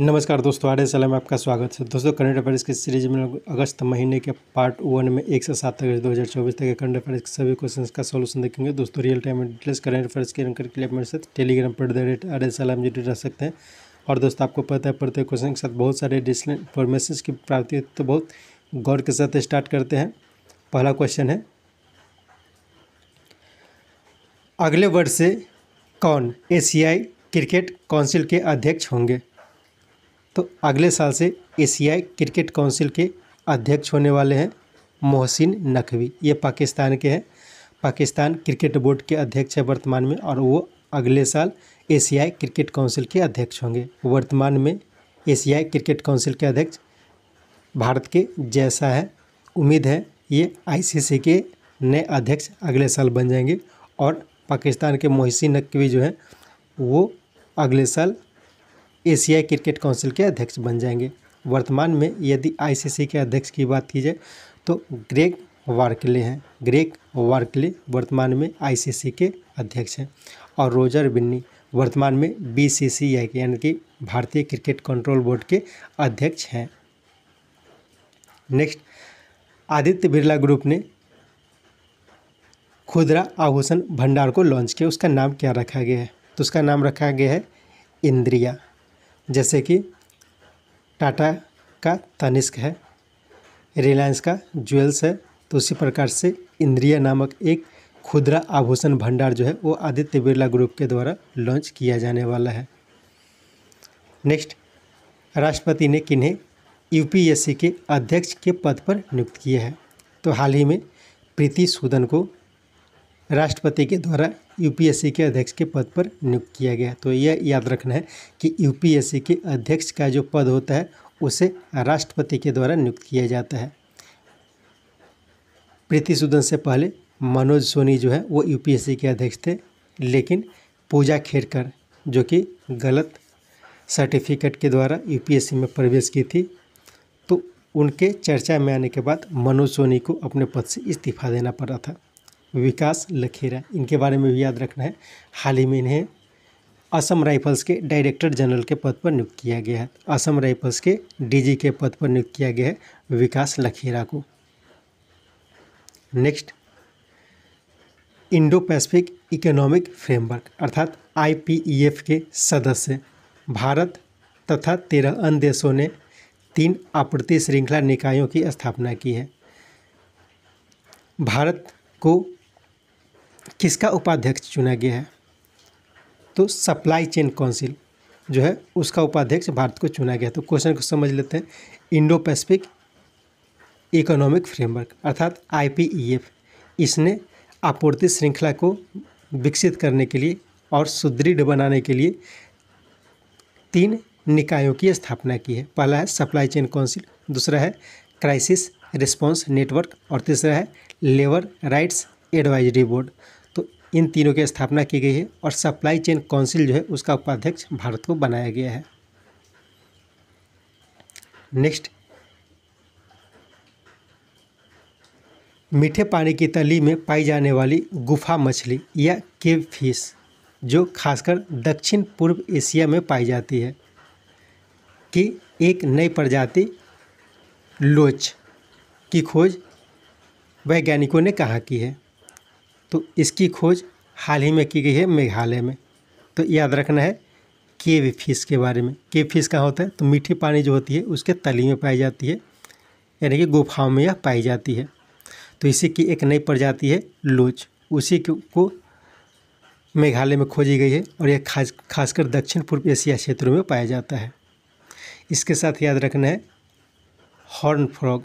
नमस्कार दोस्तों R S में आपका स्वागत है दोस्तों करंट अफेयर्स की सीरीज में अगस्त महीने के पार्ट वन में एक से सात अगस्त दो हज़ार चौबीस तक के करंट अफेयर्स के सभी क्वेश्चंस का सॉल्यूशन देखेंगे दोस्तों रियल टाइम में डिटेल्स करंट अफेयर्स के एंकर के लिए मेरे साथ टेलीग्राम पर the rate R S L G रह सकते हैं और दोस्तों आपको पता है प्रत्येक क्वेश्चन के साथ बहुत सारे डिजिटल इन्फॉर्मेशन की प्राप्ति तो बहुत गौर के साथ स्टार्ट करते हैं पहला क्वेश्चन है अगले वर्ष से कौन एशियाई क्रिकेट काउंसिल के अध्यक्ष होंगे तो अगले साल से एशियाई क्रिकेट काउंसिल के अध्यक्ष होने वाले हैं मोहसिन नकवी ये पाकिस्तान के हैं पाकिस्तान क्रिकेट बोर्ड के अध्यक्ष है वर्तमान में और वो अगले साल एशियाई क्रिकेट काउंसिल के अध्यक्ष होंगे वर्तमान में एशियाई क्रिकेट काउंसिल के अध्यक्ष भारत के जैसा है उम्मीद है ये आईसीसी के नए अध्यक्ष अगले साल बन जाएंगे और पाकिस्तान के मोहसिन नकवी जो हैं वो अगले साल एशियाई क्रिकेट काउंसिल के अध्यक्ष बन जाएंगे वर्तमान में यदि आईसीसी के अध्यक्ष की बात की जाए तो ग्रेग वार्कले हैं ग्रेग वार्कले वर्तमान में आईसीसी के अध्यक्ष हैं और रोजर बिन्नी वर्तमान में बीसीसीआई के यानी कि भारतीय क्रिकेट कंट्रोल बोर्ड के अध्यक्ष हैं नेक्स्ट आदित्य बिरला ग्रुप ने खुदरा आभूषण भंडार को लॉन्च किया उसका नाम क्या रखा गया है तो उसका नाम रखा गया है इंद्रिया जैसे कि टाटा का तनिष्क है रिलायंस का ज्वेल्स है तो उसी प्रकार से इंद्रिया नामक एक खुदरा आभूषण भंडार जो है वो आदित्य बिरला ग्रुप के द्वारा लॉन्च किया जाने वाला है नेक्स्ट राष्ट्रपति ने किन्हें यूपीएससी के अध्यक्ष के पद पर नियुक्त किया है तो हाल ही में प्रीति सूदन को राष्ट्रपति के द्वारा यूपीएससी के अध्यक्ष के पद पर नियुक्त किया गया तो यह याद रखना है कि यूपीएससी के अध्यक्ष का जो पद होता है उसे राष्ट्रपति के द्वारा नियुक्त किया जाता है प्रीति सूदन से पहले मनोज सोनी जो है वो यूपीएससी के अध्यक्ष थे लेकिन पूजा खेरकर जो कि गलत सर्टिफिकेट के द्वारा यूपीएससी में प्रवेश की थी तो उनके चर्चा में आने के बाद मनोज सोनी को अपने पद से इस्तीफा देना पड़ा था विकास लखेरा इनके बारे में भी याद रखना है हाल ही में इन्हें असम राइफल्स के डायरेक्टर जनरल के पद पर नियुक्त किया गया है असम राइफल्स के डीजी के पद पर नियुक्त किया गया है विकास लखेरा को next Indo Pacific economic framework अर्थात आईपीईएफ के सदस्य भारत तथा तेरह अन्य देशों ने तीन आपूर्ति श्रृंखला निकायों की स्थापना की है भारत को किसका उपाध्यक्ष चुना गया है तो सप्लाई चेन काउंसिल जो है उसका उपाध्यक्ष भारत को चुना गया तो क्वेश्चन को समझ लेते हैं इंडो पैसिफिक इकोनॉमिक फ्रेमवर्क अर्थात आई e इसने आपूर्ति श्रृंखला को विकसित करने के लिए और सुदृढ़ बनाने के लिए तीन निकायों की स्थापना की है पहला है सप्लाई चेन काउंसिल दूसरा है क्राइसिस रिस्पांस नेटवर्क और तीसरा है लेबर राइट्स एडवाइजरी बोर्ड इन तीनों की स्थापना की गई है और सप्लाई चेन काउंसिल जो है उसका उपाध्यक्ष भारत को बनाया गया है नेक्स्ट मीठे पानी की तली में पाई जाने वाली गुफा मछली या केव फिश जो खासकर दक्षिण पूर्व एशिया में पाई जाती है कि एक नई प्रजाति लोच की खोज वैज्ञानिकों ने कहा की है तो इसकी खोज हाल ही में की गई है मेघालय में तो याद रखना है केव फिश के बारे में केव फिश कहाँ होता है तो मीठी पानी जो होती है उसके तली में पाई जाती है यानी कि गुफाओं में यह पाई जाती है तो इसी की एक नई प्रजाति है लोच उसी को मेघालय में खोजी गई है और यह खास खासकर दक्षिण पूर्व एशिया क्षेत्रों में पाया जाता है इसके साथ याद रखना है हॉर्न फ्रॉग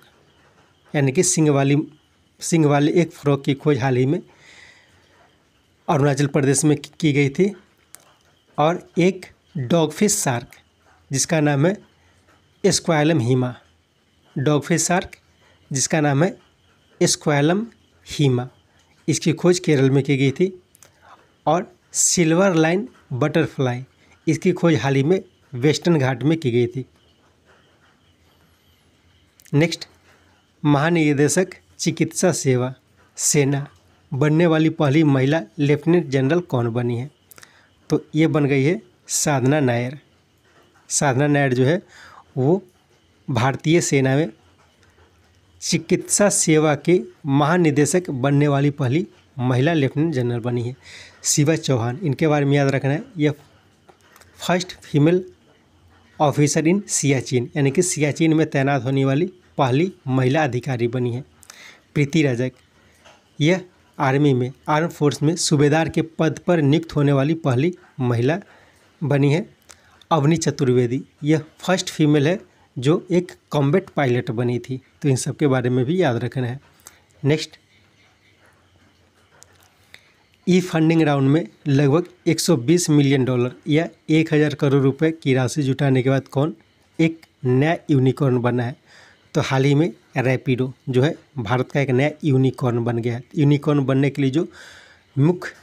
यानी कि सिंग वाली सिंग वाले एक फ्रॉग की खोज हाल ही में अरुणाचल प्रदेश में की गई थी और एक डॉगफिश सार्क जिसका नाम है एस्क्वालम हीमा डॉगफिश सार्क जिसका नाम है एस्क्वालम हीमा इसकी खोज केरल में की गई थी और सिल्वर लाइन बटरफ्लाई इसकी खोज हाल ही में वेस्टर्न घाट में की गई थी नेक्स्ट महानिदेशक चिकित्सा सेवा सेना बनने वाली पहली महिला लेफ्टिनेंट जनरल कौन बनी है तो ये बन गई है साधना नायर साधना नायर जो है वो भारतीय सेना में चिकित्सा सेवा के महानिदेशक बनने वाली पहली महिला लेफ्टिनेंट जनरल बनी है शिवा चौहान इनके बारे में याद रखना है यह first female officer in Siachen यानी कि सियाचिन में तैनात होने वाली पहली महिला अधिकारी बनी है प्रीति रजक यह आर्मी में आर्म फोर्स में सूबेदार के पद पर नियुक्त होने वाली पहली महिला बनी है अवनी चतुर्वेदी यह फर्स्ट फीमेल है जो एक कॉम्बेट पायलट बनी थी तो इन सब के बारे में भी याद रखना है नेक्स्ट ई फंडिंग राउंड में लगभग 120 मिलियन डॉलर या 1000 करोड़ रुपए की राशि जुटाने के बाद कौन एक नया यूनिकॉर्न बना है तो हाल ही में रैपिडो जो है भारत का एक नया यूनिकॉर्न बन गया है यूनिकॉर्न बनने के लिए जो मुख्य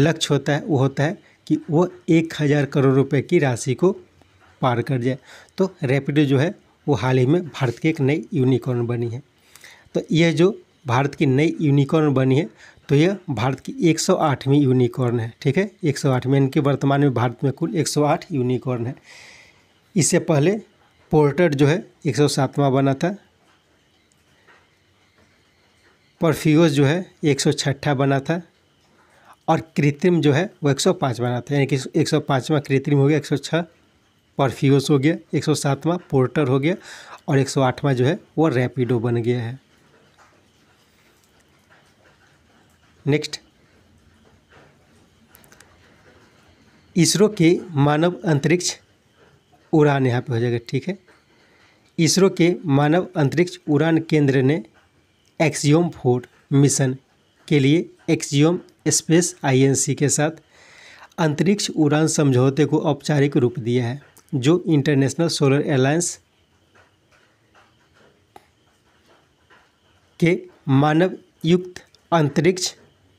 लक्ष्य होता है वो होता है कि वो एक हज़ार करोड़ रुपए की राशि को पार कर जाए तो रैपिडो जो है वो हाल ही में भारत की एक नई यूनिकॉर्न बनी है तो यह जो भारत की नई यूनिकॉर्न बनी है तो यह भारत की 108वीं यूनिकॉर्न है ठीक है सौ आठवीं इनके वर्तमान में भारत में कुल 108 यूनिकॉर्न है इससे पहले पोर्टर जो है 107वां बना था परफ्यूज जो है एक सौ छठा बना था और कृत्रिम जो है वो एक सौ पाँच बना था यानी कि एक सौ पाँचवा कृत्रिम हो गया एक सौ छः परफ्यूज हो गया एक सौ सातवा पोर्टर हो गया और एक सौ आठवां जो है वो रैपिडो बन गया है नेक्स्ट इसरो के मानव अंतरिक्ष उड़ान यहाँ पे हो जाएगा ठीक है इसरो के मानव अंतरिक्ष उड़ान केंद्र ने एक्सियोम फोर मिशन के लिए एक्सियोम स्पेस आईएनसी के साथ अंतरिक्ष उड़ान समझौते को औपचारिक रूप दिया है जो इंटरनेशनल सोलर एलायंस के मानव युक्त अंतरिक्ष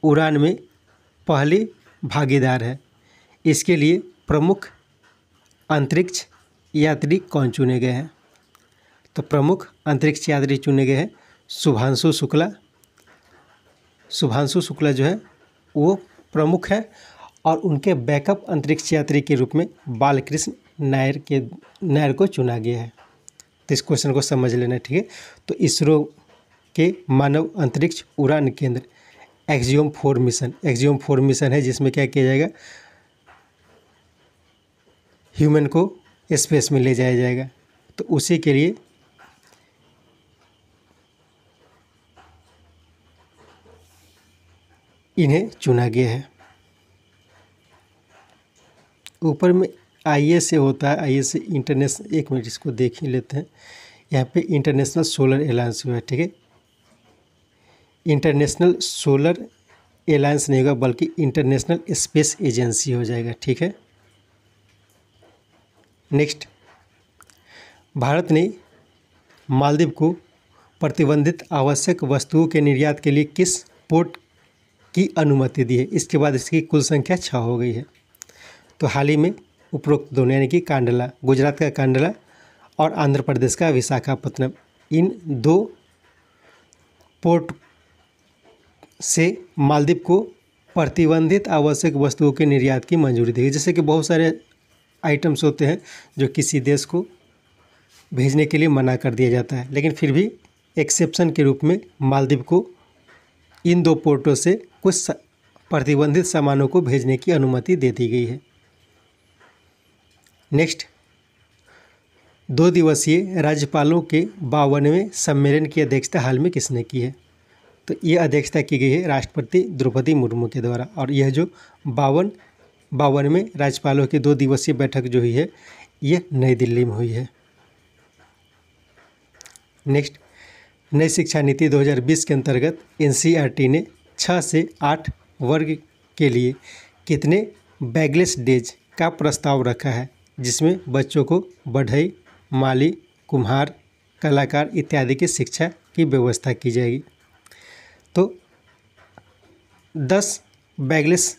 उड़ान में पहले भागीदार है इसके लिए प्रमुख अंतरिक्ष यात्री कौन चुने गए हैं तो प्रमुख अंतरिक्ष यात्री चुने गए हैं शुभांशु शुक्ला शुभांशु शुक्ला जो है वो प्रमुख है और उनके बैकअप अंतरिक्ष यात्री के रूप में बालकृष्ण नायर के नायर को चुना गया है तो इस क्वेश्चन को समझ लेना ठीक है तो इसरो के मानव अंतरिक्ष उड़ान केंद्र Axiom four mission Axiom four mission है जिसमें क्या किया जाएगा ह्यूमन को स्पेस में ले जाया जाएगा तो उसी के लिए इन्हें चुना गया है ऊपर में आई से होता है आई से इंटरनेशनल एक मिनट इसको देख ही लेते हैं यहाँ पे इंटरनेशनल सोलर अलायंस हुआ है ठीक है इंटरनेशनल सोलर अलायंस नहीं होगा बल्कि इंटरनेशनल स्पेस एजेंसी हो जाएगा ठीक है नेक्स्ट भारत ने मालदीव को प्रतिबंधित आवश्यक वस्तुओं के निर्यात के लिए किस पोर्ट की अनुमति दी है इसके बाद इसकी कुल संख्या छः हो गई है तो हाल ही में उपरोक्त दोनों यानी कि कांडला गुजरात का कांडला और आंध्र प्रदेश का विशाखापट्टनम इन दो पोर्ट से मालदीप को प्रतिबंधित आवश्यक वस्तुओं के निर्यात की मंजूरी दी गई जैसे कि बहुत सारे आइटम्स होते हैं जो किसी देश को भेजने के लिए मना कर दिया जाता है लेकिन फिर भी एक्सेप्शन के रूप में मालदीप को इन दो पोर्टों से कुछ प्रतिबंधित सामानों को भेजने की अनुमति दे दी गई है नेक्स्ट दो दिवसीय राज्यपालों के बावनवें सम्मेलन की अध्यक्षता हाल में किसने की है तो ये अध्यक्षता की गई है राष्ट्रपति द्रौपदी मुर्मू के द्वारा और यह जो बावन बावनवें राज्यपालों की दो दिवसीय बैठक जो हुई है यह नई दिल्ली में हुई है नेक्स्ट नई शिक्षा नीति 2020 के अंतर्गत एन ने छः से आठ वर्ग के लिए कितने बैगलेस डेज का प्रस्ताव रखा है जिसमें बच्चों को बढ़ई माली कुम्हार कलाकार इत्यादि की शिक्षा की व्यवस्था की जाएगी तो दस बैगलेस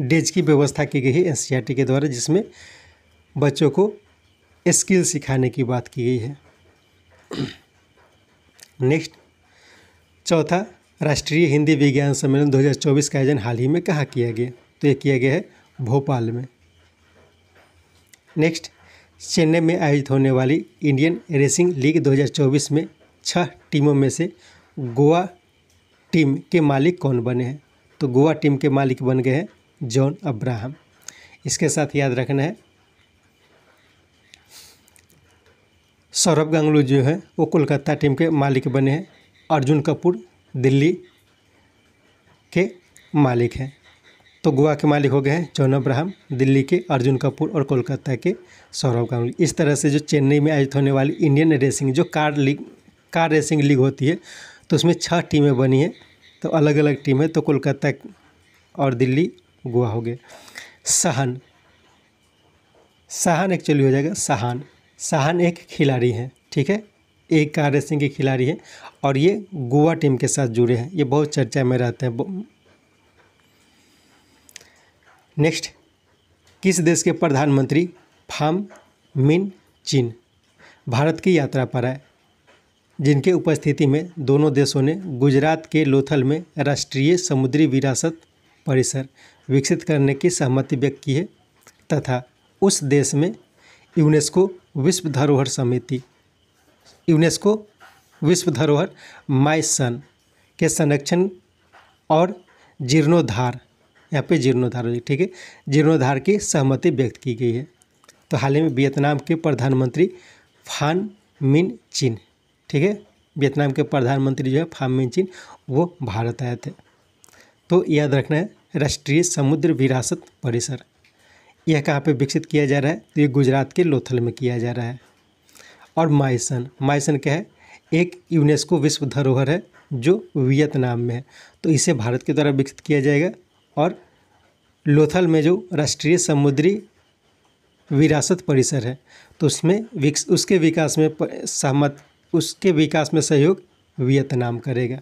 डेज की व्यवस्था की गई है एन के द्वारा जिसमें बच्चों को स्किल सिखाने की बात की गई है नेक्स्ट चौथा राष्ट्रीय हिंदी विज्ञान सम्मेलन 2024 का आयोजन हाल ही में कहाँ किया गया तो ये किया गया है भोपाल में नेक्स्ट चेन्नई में आयोजित होने वाली इंडियन रेसिंग लीग 2024 में छह टीमों में से गोवा टीम के मालिक कौन बने हैं तो गोवा टीम के मालिक बन गए हैं जॉन अब्राहम इसके साथ याद रखना है सौरभ गांगुली जो है वो कोलकाता टीम के मालिक बने हैं अर्जुन कपूर दिल्ली के मालिक हैं तो गोवा के मालिक हो गए हैं जॉन अब्राहम दिल्ली के अर्जुन कपूर और कोलकाता के सौरभ गांगुली इस तरह से जो चेन्नई में आयोजित होने वाली इंडियन रेसिंग जो car league car racing league होती है तो उसमें छः टीमें बनी हैं तो अलग अलग टीम है तो कोलकाता और दिल्ली गोवा हो गए सहन सहन एक्चुअली हो जाएगा सहन साहन एक खिलाड़ी हैं ठीक है एक कार रेसिंग के खिलाड़ी हैं और ये गोवा टीम के साथ जुड़े हैं ये बहुत चर्चा में रहते हैं नेक्स्ट किस देश के प्रधानमंत्री फाम मिन चीन भारत की यात्रा पर आए जिनके उपस्थिति में दोनों देशों ने गुजरात के लोथल में राष्ट्रीय समुद्री विरासत परिसर विकसित करने की सहमति व्यक्त की है तथा उस देश में यूनेस्को विश्व धरोहर समिति यूनेस्को विश्व धरोहर माई सन के संरक्षण और जीर्णोद्धार यहाँ पे जीर्णोद्धार ठीक है जीर्णोद्धार की सहमति व्यक्त की गई है तो हाल ही में वियतनाम के प्रधानमंत्री फान मिन चिन ठीक है वियतनाम के प्रधानमंत्री जो है फान मिन चिन वो भारत आए थे तो याद रखना है राष्ट्रीय समुद्र विरासत परिसर यह कहाँ पे विकसित किया जा रहा है तो ये गुजरात के लोथल में किया जा रहा है और माइसन माइसन क्या है एक यूनेस्को विश्व धरोहर है जो वियतनाम में है तो इसे भारत के द्वारा विकसित किया जाएगा और लोथल में जो राष्ट्रीय समुद्री विरासत परिसर है तो उसमें विकस उसके विकास में सहमत उसके विकास में सहयोग वियतनाम करेगा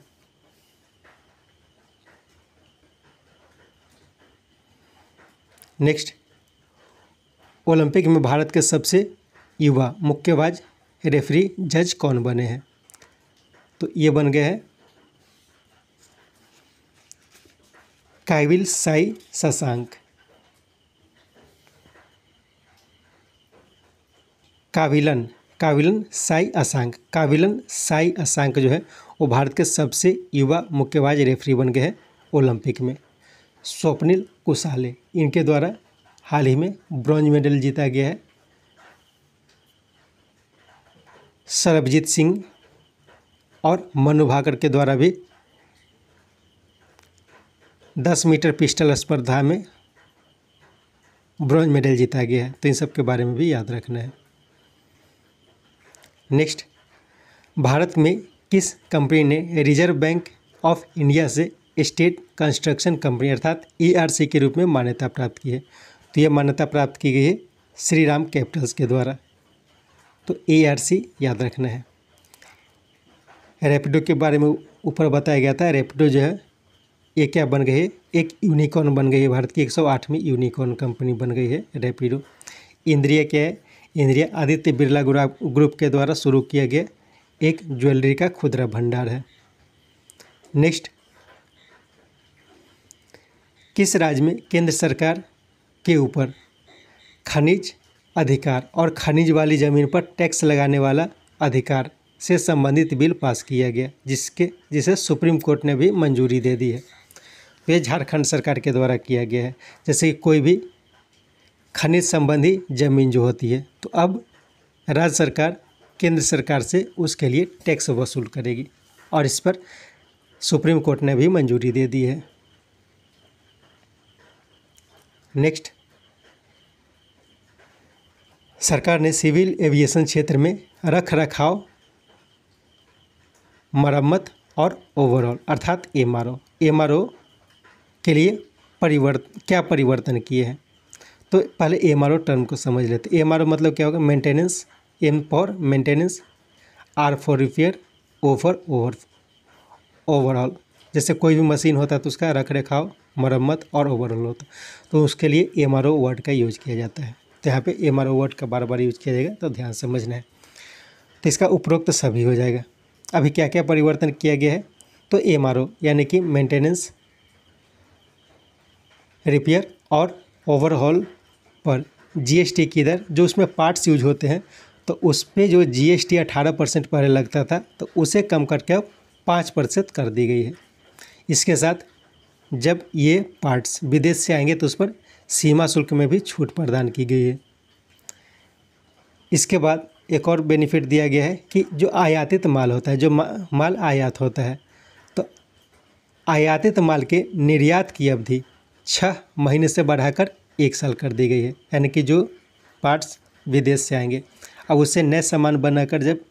नेक्स्ट ओलंपिक में भारत के सबसे युवा मुक्केबाज रेफरी जज कौन बने हैं तो ये बन गए हैं काइविल साई शशांक काविलन काविलन साई असांग काविलन साई असांग जो है वो भारत के सबसे युवा मुक्केबाज रेफरी बन गए हैं ओलंपिक में स्वप्निल कुशाले इनके द्वारा हाल ही में ब्रॉन्ज मेडल जीता गया है सरबजीत सिंह और मनु भाकर के द्वारा भी 10 मीटर पिस्टल स्पर्धा में ब्रॉन्ज मेडल जीता गया है तो इन सब के बारे में भी याद रखना है नेक्स्ट भारत में किस कंपनी ने रिजर्व बैंक ऑफ इंडिया से स्टेट कंस्ट्रक्शन कंपनी अर्थात ईआरसी e के रूप में मान्यता प्राप्त की है तो यह मान्यता प्राप्त की गई है श्री राम कैपिटल्स के द्वारा तो ए आर सी याद रखना है रेपिडो के बारे में ऊपर बताया गया था रेपिडो जो है ये क्या बन गई है एक यूनिकॉर्न बन गई है भारत की 108वीं यूनिकॉर्न कंपनी बन गई है रेपिडो इंद्रिया क्या है इंद्रिया आदित्य बिरला ग्रुप के द्वारा शुरू किया गया एक ज्वेलरी का खुदरा भंडार है नेक्स्ट किस राज्य में केंद्र सरकार के ऊपर खनिज अधिकार और खनिज वाली ज़मीन पर टैक्स लगाने वाला अधिकार से संबंधित बिल पास किया गया जिसके जिसे सुप्रीम कोर्ट ने भी मंजूरी दे दी है वे झारखंड सरकार के द्वारा किया गया है जैसे कि कोई भी खनिज संबंधी ज़मीन जो होती है तो अब राज्य सरकार केंद्र सरकार से उसके लिए टैक्स वसूल करेगी और इस पर सुप्रीम कोर्ट ने भी मंजूरी दे दी है नेक्स्ट सरकार ने सिविल एविएशन क्षेत्र में रख रखाव मरम्मत और ओवरऑल अर्थात एम आर के लिए परिवर्तन क्या परिवर्तन किए हैं तो पहले एम टर्म को समझ लेते एम आर मतलब क्या होगा maintenance M for maintenance R for repair O for over overall जैसे कोई भी मशीन होता है तो उसका रख रखाव मरम्मत और ओवरऑल होता तो उसके लिए एम आर वर्ड का यूज किया जाता है तो यहाँ पे एम आर वर्ड का बार बार यूज किया जाएगा तो ध्यान समझना है तो इसका उपरोक्त तो सभी हो जाएगा अभी क्या क्या परिवर्तन किया गया है तो एम आर ओ यानी कि मेंटेनेंस रिपेयर और ओवरहॉल पर जीएसटी की दर जो उसमें पार्ट्स यूज होते हैं तो उस पर जो जीएसटी अठारह परसेंट पहले लगता था तो उसे कम करके अब पाँच प्रतिशत कर दी गई है इसके साथ जब ये पार्ट्स विदेश से आएंगे तो उस पर सीमा शुल्क में भी छूट प्रदान की गई है इसके बाद एक और बेनिफिट दिया गया है कि जो आयातित माल होता है जो माल आयात होता है तो आयातित माल के निर्यात की अवधि छः महीने से बढ़ाकर एक साल कर दी गई है यानी कि जो पार्ट्स विदेश से आएंगे अब उससे नए सामान बनाकर जब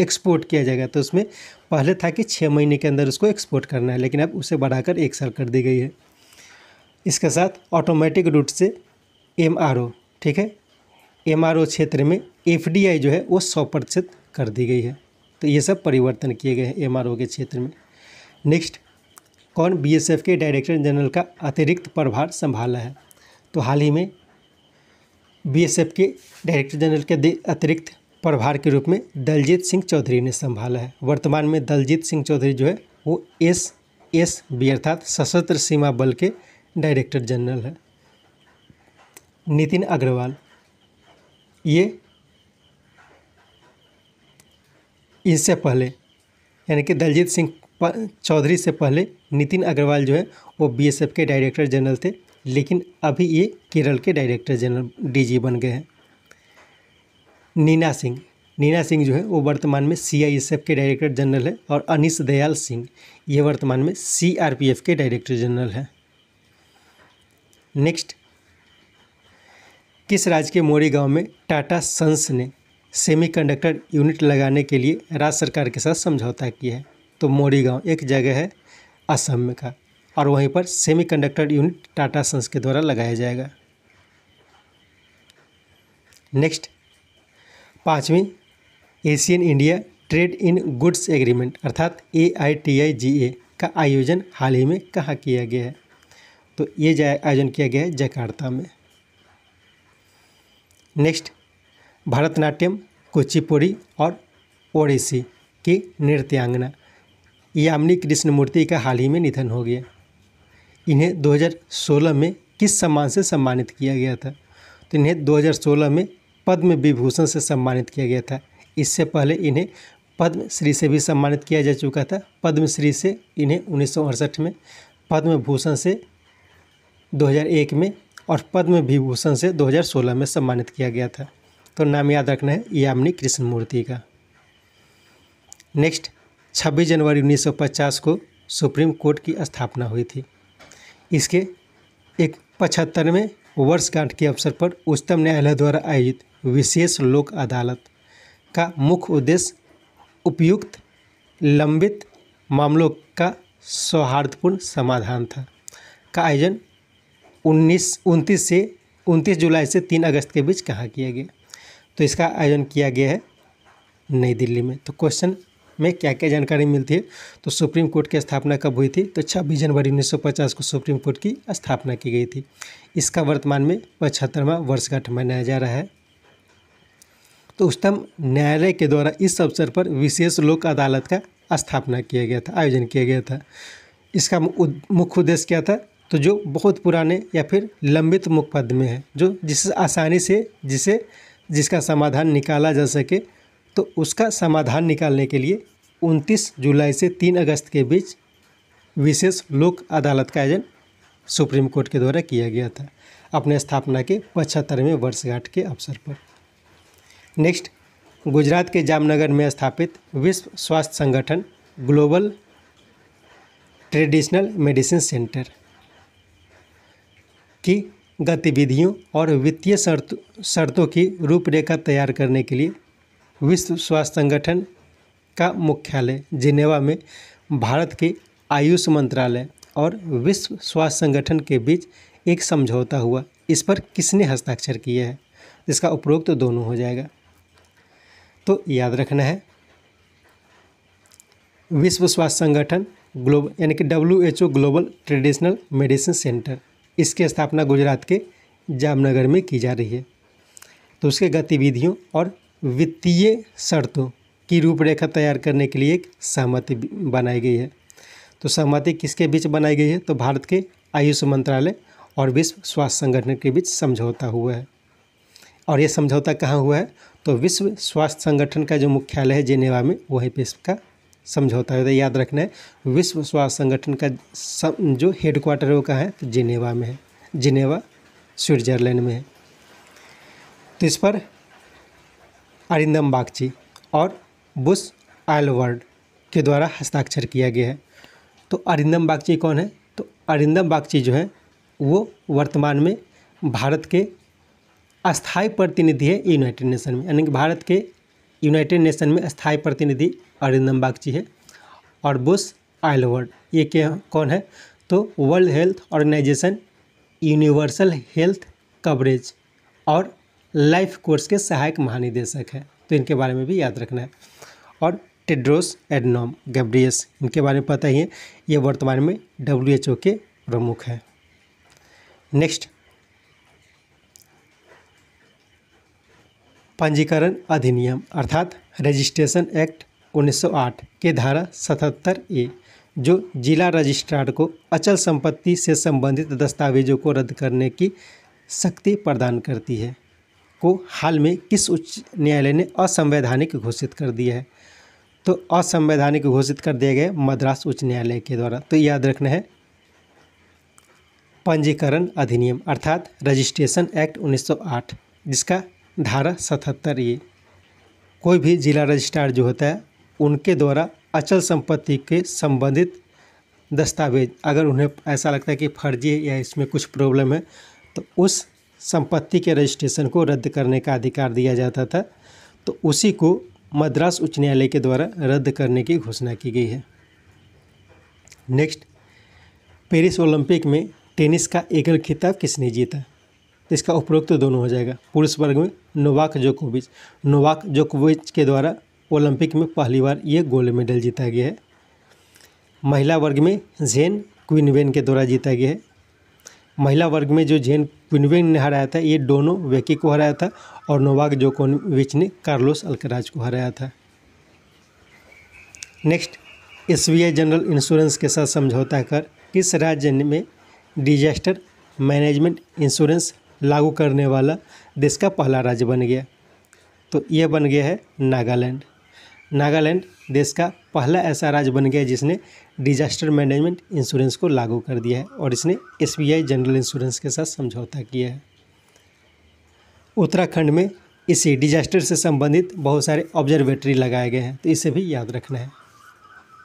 एक्सपोर्ट किया जाएगा तो उसमें पहले था कि छः महीने के अंदर उसको एक्सपोर्ट करना है लेकिन अब उसे बढ़ाकर एक साल कर दी गई है इसके साथ ऑटोमेटिक रूट से एम ठीक है एम क्षेत्र में एफ जो है वो सौ प्रतिशत कर दी गई है तो ये सब परिवर्तन किए गए हैं एम के क्षेत्र में नेक्स्ट कौन बीएसएफ के डायरेक्टर जनरल का अतिरिक्त प्रभार संभाला है तो हाल ही में बीएसएफ के डायरेक्टर जनरल के अतिरिक्त प्रभार के रूप में दलजीत सिंह चौधरी ने संभाला है वर्तमान में दलजीत सिंह चौधरी जो है वो एस एस बी अर्थात सशस्त्र सीमा बल के डायरेक्टर जनरल है नितिन अग्रवाल ये इससे पहले यानी कि दलजीत सिंह चौधरी से पहले नितिन अग्रवाल जो है वो बीएसएफ के डायरेक्टर जनरल थे लेकिन अभी ये केरल के डायरेक्टर जनरल डीजी बन गए हैं नीना सिंह नीना सिंह जो है वो वर्तमान में सीआईएसएफ के डायरेक्टर जनरल है और अनिश दयाल सिंह ये वर्तमान में सीआरपीएफ के डायरेक्टर जनरल हैं नेक्स्ट किस राज्य के मोरी गांव में टाटा सन्स ने सेमीकंडक्टर यूनिट लगाने के लिए राज्य सरकार के साथ समझौता किया है तो मोरी गांव एक जगह है असम में का और वहीं पर सेमीकंडक्टर यूनिट टाटा सन्स के द्वारा लगाया जाएगा नेक्स्ट पाँचवीं Asian India trade in goods agreement अर्थात ए आई टी आई जी ए का आयोजन हाल ही में कहाँ किया गया है तो ये आयोजन किया गया है जकार्ता में नेक्स्ट भरतनाट्यम कुचिपुड़ी और ओडिसी की नृत्यांगना यामिनी कृष्णमूर्ति का हाल ही में निधन हो गया इन्हें 2016 में किस सम्मान से सम्मानित किया गया था तो इन्हें 2016 में पद्म विभूषण से सम्मानित किया गया था इससे पहले इन्हें पद्मश्री से भी सम्मानित किया जा चुका था पद्मश्री से इन्हें उन्नीस में पद्म भूषण से 2001 में और पद्म विभूषण से 2016 में सम्मानित किया गया था तो नाम याद रखना है यामिनी कृष्णमूर्ति का नेक्स्ट 26 जनवरी 1950 को सुप्रीम कोर्ट की स्थापना हुई थी इसके एक पचहत्तरवें वर्षगांठ के अवसर पर उच्चतम न्यायालय द्वारा आयोजित विशेष लोक अदालत का मुख्य उद्देश्य उपयुक्त लंबित मामलों का सौहार्दपूर्ण समाधान था का आयोजन उन्नीस उनतीस से उनतीस जुलाई से तीन अगस्त के बीच कहाँ किया गया तो इसका आयोजन किया गया है नई दिल्ली में तो क्वेश्चन में क्या क्या जानकारी मिलती है तो सुप्रीम कोर्ट की स्थापना कब हुई थी तो छब्बीस जनवरी 1950 को सुप्रीम कोर्ट की स्थापना की गई थी इसका वर्तमान में पचहत्तरवा वर्षगांठ मनाया जा रहा है तो उच्चतम न्यायालय के द्वारा इस अवसर पर विशेष लोक अदालत का स्थापना किया गया था आयोजन किया गया था इसका मुख्य उद्देश्य क्या था तो जो बहुत पुराने या फिर लंबित में हैं जो जिस आसानी से जिसे जिसका समाधान निकाला जा सके तो उसका समाधान निकालने के लिए 29 जुलाई से 3 अगस्त के बीच विशेष लोक अदालत का आयोजन सुप्रीम कोर्ट के द्वारा किया गया था अपने स्थापना के पचहत्तरवें वर्षगांठ के अवसर पर नेक्स्ट गुजरात के जामनगर में स्थापित विश्व स्वास्थ्य संगठन ग्लोबल ट्रेडिशनल मेडिसिन सेंटर की गतिविधियों और वित्तीय शर्त शर्तों की रूपरेखा तैयार करने के लिए विश्व स्वास्थ्य संगठन का मुख्यालय जिनेवा में भारत के आयुष मंत्रालय और विश्व स्वास्थ्य संगठन के बीच एक समझौता हुआ इस पर किसने हस्ताक्षर किए हैं इसका उपयोग तो दोनों हो जाएगा तो याद रखना है विश्व स्वास्थ्य संगठन ग्लोबल यानी कि W H O global traditional medicine centre इसकी स्थापना गुजरात के जामनगर में की जा रही है तो उसके गतिविधियों और वित्तीय शर्तों की रूपरेखा तैयार करने के लिए एक सहमति बनाई गई है तो सहमति किसके बीच बनाई गई है तो भारत के आयुष मंत्रालय और विश्व स्वास्थ्य संगठन के बीच समझौता हुआ है और ये समझौता कहाँ हुआ है तो विश्व स्वास्थ्य संगठन का जो मुख्यालय है जेनेवा में वहीं पर इसका समझौता है तो याद रखना है विश्व स्वास्थ्य संगठन का जो हेडक्वार्टर वो कहाँ है तो जिनेवा में है जिनेवा स्विट्जरलैंड में है तो इस पर अरिंदम बागची और बुश आयलवर्ड के द्वारा हस्ताक्षर किया गया है तो अरिंदम बागची कौन है तो अरिंदम बागची जो है वो वर्तमान में भारत के अस्थाई प्रतिनिधि है यूनाइटेड नेशन में यानी कि भारत के यूनाइटेड नेशन में अस्थाई प्रतिनिधि अरिंदम बागची है और बुश आइलवर्ड ये क्या कौन है तो World Health Organisation universal health coverage और लाइफ कोर्स के सहायक महानिदेशक हैं तो इनके बारे में भी याद रखना है और टेड्रोस एडनोम गैब्रियस इनके बारे में पता ही है ये वर्तमान में डब्ल्यू के प्रमुख हैं नेक्स्ट पंजीकरण अधिनियम अर्थात रजिस्ट्रेशन एक्ट 1908 के धारा 77 ए जो जिला रजिस्ट्रार को अचल संपत्ति से संबंधित दस्तावेजों को रद्द करने की शक्ति प्रदान करती है को हाल में किस उच्च न्यायालय ने असंवैधानिक घोषित कर दिया है तो असंवैधानिक घोषित कर दिए गए मद्रास उच्च न्यायालय के द्वारा तो याद रखना है पंजीकरण अधिनियम अर्थात रजिस्ट्रेशन एक्ट 1908 जिसका धारा सतहत्तर ये कोई भी जिला रजिस्ट्रार जो होता है उनके द्वारा अचल संपत्ति के संबंधित दस्तावेज अगर उन्हें ऐसा लगता है कि फर्जी है या इसमें कुछ प्रॉब्लम है तो उस संपत्ति के रजिस्ट्रेशन को रद्द करने का अधिकार दिया जाता था तो उसी को मद्रास उच्च न्यायालय के द्वारा रद्द करने की घोषणा की गई है नेक्स्ट पेरिस ओलंपिक में टेनिस का एकल खिताब किसने जीता तो इसका उपरोक्त तो दोनों हो जाएगा पुरुष वर्ग में नोवाक जोकोविच नोवाक जोकोविच के द्वारा ओलंपिक में पहली बार ये गोल्ड मेडल जीता गया है महिला वर्ग में जेन क्विनवेन के द्वारा जीता गया है महिला वर्ग में जो जेन क्विनवेन ने हराया था ये डोनो वेकी को हराया था और नोवाक जोकोविच ने कार्लोस अल्कराज को हराया था नेक्स्ट एस जनरल इंश्योरेंस के साथ समझौता कर किस राज्य में डिजास्टर मैनेजमेंट इंश्योरेंस लागू करने वाला देश का पहला राज्य बन गया तो यह बन गया है नागालैंड नागालैंड देश का पहला ऐसा राज्य बन गया जिसने डिजास्टर मैनेजमेंट इंश्योरेंस को लागू कर दिया है और इसने एस जनरल इंश्योरेंस के साथ समझौता किया है उत्तराखंड में इसी डिजास्टर से संबंधित बहुत सारे ऑब्जर्वेटरी लगाए गए हैं तो इसे भी याद रखना है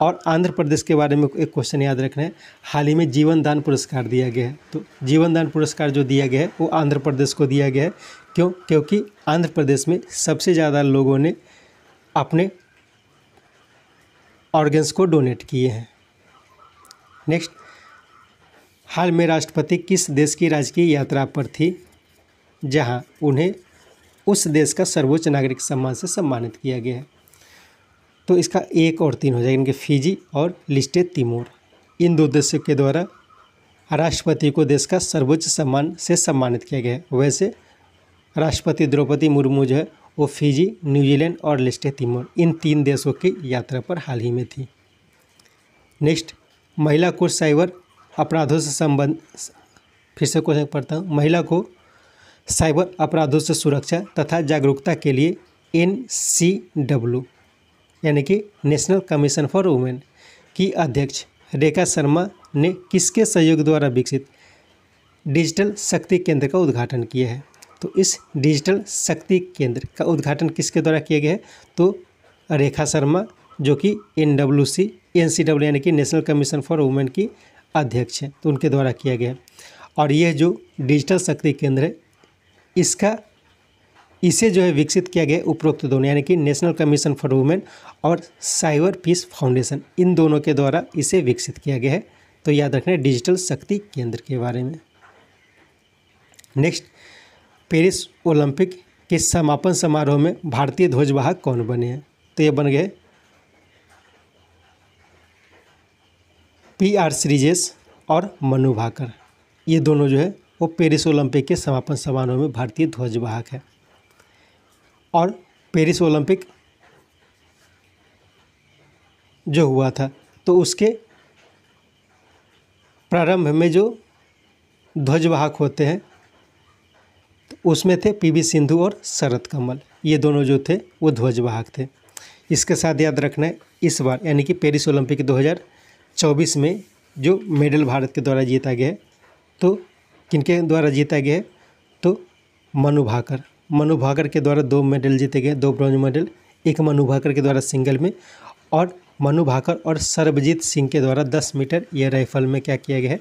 और आंध्र प्रदेश के बारे में एक क्वेश्चन याद रखना है हाल ही में जीवन दान पुरस्कार दिया गया है तो जीवन दान पुरस्कार जो दिया गया है वो आंध्र प्रदेश को दिया गया है क्यों क्योंकि आंध्र प्रदेश में सबसे ज़्यादा लोगों ने अपने ऑर्गन्स को डोनेट किए हैं नेक्स्ट हाल में राष्ट्रपति किस देश की राजकीय यात्रा पर थी जहां उन्हें उस देश का सर्वोच्च नागरिक सम्मान से सम्मानित किया गया है तो इसका एक और तीन हो जाएगा इनके फिजी और लिस्टे तिमोर इन दो देशों के द्वारा राष्ट्रपति को देश का सर्वोच्च सम्मान से सम्मानित किया गया है वैसे राष्ट्रपति द्रौपदी मुर्मू जो है वो फिजी न्यूजीलैंड और लिस्टे तिमोर इन तीन देशों की यात्रा पर हाल ही में थी नेक्स्ट महिला को साइबर अपराधों से संबंध फिर से क्वेश्चन पढ़ता हूँ महिला को साइबर अपराधों से सुरक्षा तथा जागरूकता के लिए एन यानी कि नेशनल कमीशन फॉर वुमेन की अध्यक्ष रेखा शर्मा ने किसके सहयोग द्वारा विकसित डिजिटल शक्ति केंद्र का उद्घाटन किया है तो इस डिजिटल शक्ति केंद्र का उद्घाटन किसके द्वारा किया गया है तो रेखा शर्मा जो कि N W C N C W यानी कि नेशनल कमीशन फॉर वुमेन की अध्यक्ष हैं तो उनके द्वारा किया गया और यह जो डिजिटल शक्ति केंद्र है इसका इसे जो है विकसित किया गया उपरोक्त दोनों यानी कि नेशनल कमीशन फॉर वुमेन और साइबर पीस फाउंडेशन इन दोनों के द्वारा इसे विकसित किया गया है तो याद रखना डिजिटल शक्ति केंद्र के बारे में नेक्स्ट पेरिस ओलंपिक के समापन समारोह में भारतीय ध्वजवाहक कौन बने हैं तो ये बन गए पी आर श्रीजेश और मनु भाकर ये दोनों जो है वो पेरिस ओलंपिक के समापन समारोह में भारतीय ध्वजवाहक है और पेरिस ओलंपिक जो हुआ था तो उसके प्रारंभ में जो ध्वजवाहक होते हैं उसमें थे पीवी सिंधु और शरद कमल ये दोनों जो थे वो ध्वजवाहक थे इसके साथ याद रखना है इस बार यानी कि पेरिस ओलंपिक 2024 में जो मेडल भारत के द्वारा जीता गया है तो किनके द्वारा जीता गया है तो मनु भाकर मनु भाकर के द्वारा दो मेडल जीते गए दो ब्रॉन्ज मेडल एक मनु भाकर के द्वारा सिंगल में और मनु भाकर और सरबजीत सिंह के द्वारा दस मीटर एयर राइफल में क्या किया गया है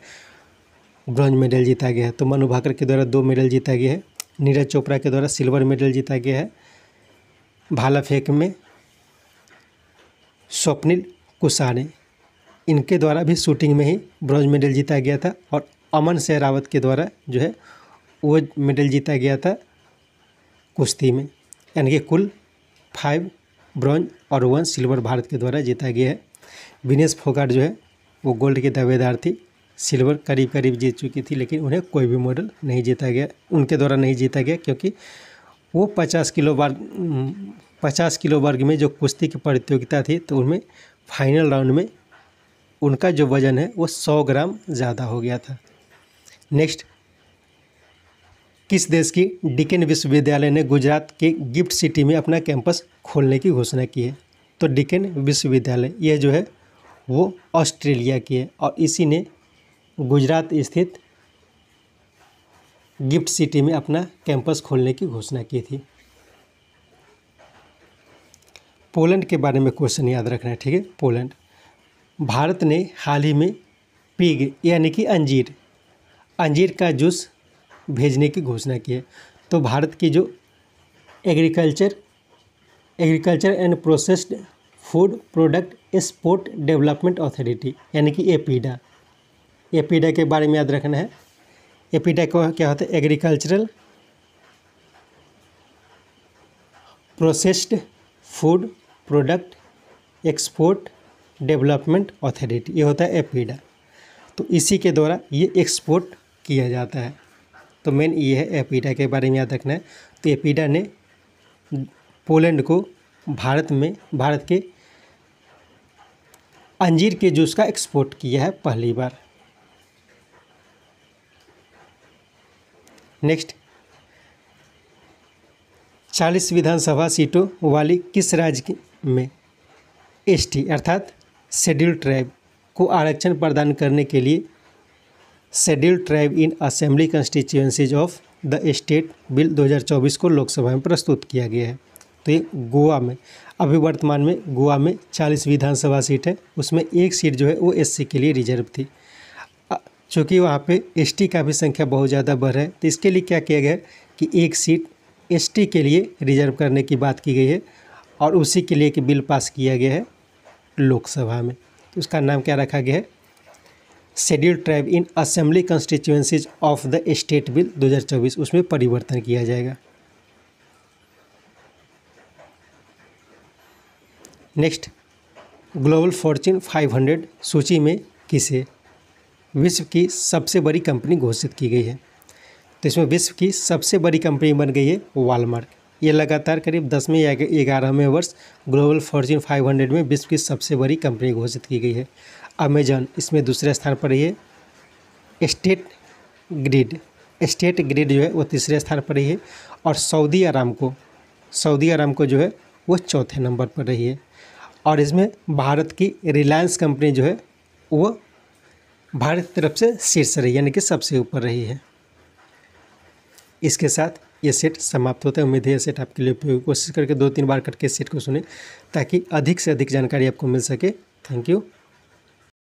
ब्रॉन्ज मेडल जीता गया है तो मनु भाकर के द्वारा दो मेडल जीता गया है नीरज चोपड़ा के द्वारा सिल्वर मेडल जीता गया है भाला फेंक में स्वप्निल कुशाने इनके द्वारा भी शूटिंग में ही ब्रॉन्ज मेडल जीता गया था और अमन सहरावत के द्वारा जो है वो मेडल जीता गया था कुश्ती में यानी कि कुल फाइव ब्रॉन्ज और वन सिल्वर भारत के द्वारा जीता गया है विनेश फोगाट जो है वो गोल्ड की दावेदार थी सिल्वर करीब करीब जीत चुकी थी लेकिन उन्हें कोई भी मॉडल नहीं जीता गया उनके द्वारा नहीं जीता गया क्योंकि वो पचास किलो वर्ग पचास किलो वर्ग में जो कुश्ती की प्रतियोगिता थी तो उनमें फाइनल राउंड में उनका जो वज़न है वो सौ ग्राम ज़्यादा हो गया था नेक्स्ट किस देश की डिकेन विश्वविद्यालय ने गुजरात के गिफ्ट सिटी में अपना कैंपस खोलने की घोषणा की है तो डिकेन विश्वविद्यालय यह जो है वो ऑस्ट्रेलिया की है और इसी ने गुजरात स्थित गिफ्ट सिटी में अपना कैंपस खोलने की घोषणा की थी पोलैंड के बारे में क्वेश्चन याद रखना है ठीक है पोलैंड भारत ने हाल ही में पीग यानी कि अंजीर अंजीर का जूस भेजने की घोषणा की है तो भारत की जो agriculture agriculture and processed food product export development authority यानी कि एपीडा एपीडा के बारे में याद रखना है एपीडा को क्या होता है agricultural processed food product export development authority ये होता है एपीडा तो इसी के द्वारा ये एक्सपोर्ट किया जाता है तो मेन ये है एपीडा के बारे में याद रखना है तो एपीडा ने पोलैंड को भारत में भारत के अंजीर के जूस का एक्सपोर्ट किया है पहली बार नेक्स्ट चालीस विधानसभा सीटों वाली किस राज्य में एसटी अर्थात शेड्यूल ट्राइब को आरक्षण प्रदान करने के लिए schedule tribe in assembly constituencies of the state bill 2024 को लोकसभा में प्रस्तुत किया गया है तो ये गोवा में अभी वर्तमान में गोवा में 40 विधानसभा सीट है उसमें एक सीट जो है वो एससी के लिए रिजर्व थी चूँकि वहाँ पे एसटी का भी संख्या बहुत ज़्यादा बढ़ है तो इसके लिए क्या किया गया कि एक सीट एसटी के लिए रिजर्व करने की बात की गई है और उसी के लिए एक बिल पास किया गया है लोकसभा में तो उसका नाम क्या रखा गया है schedule tribe in assembly constituencies of the state bill 2024 उसमें परिवर्तन किया जाएगा नेक्स्ट ग्लोबल फॉर्चून 500 सूची में किसे विश्व की सबसे बड़ी कंपनी घोषित की गई है तो इसमें विश्व की सबसे बड़ी कंपनी बन गई है वालमार्क ये लगातार करीब दसवें या ग्यारहवें वर्ष ग्लोबल फॉर्च्यून 500 में विश्व की सबसे बड़ी कंपनी घोषित की गई है अमेजन इसमें दूसरे स्थान पर रही है स्टेट ग्रिड स्टेट ग्रिड जो है वो तीसरे स्थान पर रही है और सऊदी आराम को सऊदी आराम को जो है वो चौथे नंबर पर रही है और इसमें भारत की रिलायंस कंपनी जो है वो भारत की तरफ से शीर्ष रही यानी कि सबसे ऊपर रही है इसके साथ ये सेट समाप्त होता है उम्मीद है यह सेट आपके लिए उपयोगी कोशिश करके दो तीन बार करके सेट को सुने ताकि अधिक से अधिक जानकारी आपको मिल सके थैंक यू